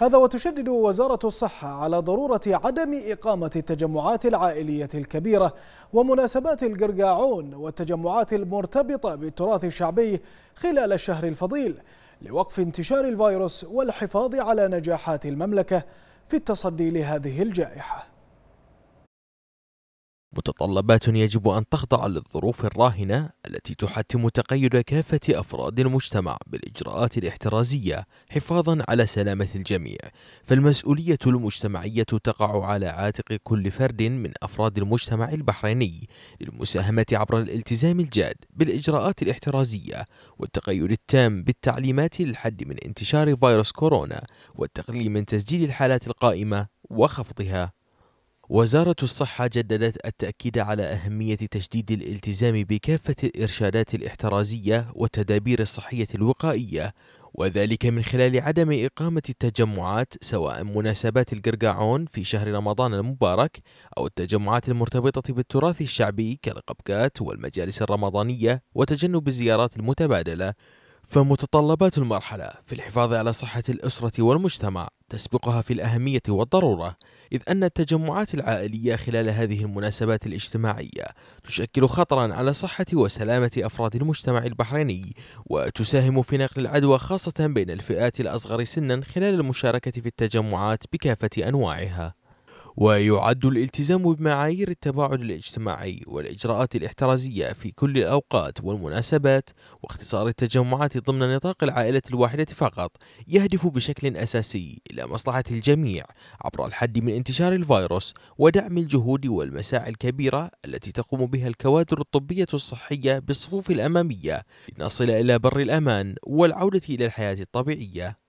هذا وتشدد وزارة الصحة على ضرورة عدم إقامة التجمعات العائلية الكبيرة ومناسبات القرقاعون والتجمعات المرتبطة بالتراث الشعبي خلال الشهر الفضيل لوقف انتشار الفيروس والحفاظ على نجاحات المملكة في التصدي لهذه الجائحة متطلبات يجب أن تخضع للظروف الراهنة التي تحتم تقيد كافة أفراد المجتمع بالإجراءات الاحترازية حفاظا على سلامة الجميع فالمسؤولية المجتمعية تقع على عاتق كل فرد من أفراد المجتمع البحريني للمساهمة عبر الالتزام الجاد بالإجراءات الاحترازية والتقيد التام بالتعليمات للحد من انتشار فيروس كورونا والتقليل من تسجيل الحالات القائمة وخفضها وزارة الصحة جددت التأكيد على أهمية تشديد الالتزام بكافة الإرشادات الاحترازية والتدابير الصحية الوقائية وذلك من خلال عدم إقامة التجمعات سواء مناسبات القرقعون في شهر رمضان المبارك أو التجمعات المرتبطة بالتراث الشعبي كالقبكات والمجالس الرمضانية وتجنب الزيارات المتبادلة فمتطلبات المرحلة في الحفاظ على صحة الأسرة والمجتمع تسبقها في الأهمية والضرورة إذ أن التجمعات العائلية خلال هذه المناسبات الاجتماعية تشكل خطرا على صحة وسلامة أفراد المجتمع البحريني وتساهم في نقل العدوى خاصة بين الفئات الأصغر سنا خلال المشاركة في التجمعات بكافة أنواعها ويعد الالتزام بمعايير التباعد الاجتماعي والإجراءات الاحترازية في كل الأوقات والمناسبات واختصار التجمعات ضمن نطاق العائلة الواحدة فقط يهدف بشكل أساسي إلى مصلحة الجميع عبر الحد من انتشار الفيروس ودعم الجهود والمساعي الكبيرة التي تقوم بها الكوادر الطبية الصحية بالصفوف الأمامية لنصل إلى بر الأمان والعودة إلى الحياة الطبيعية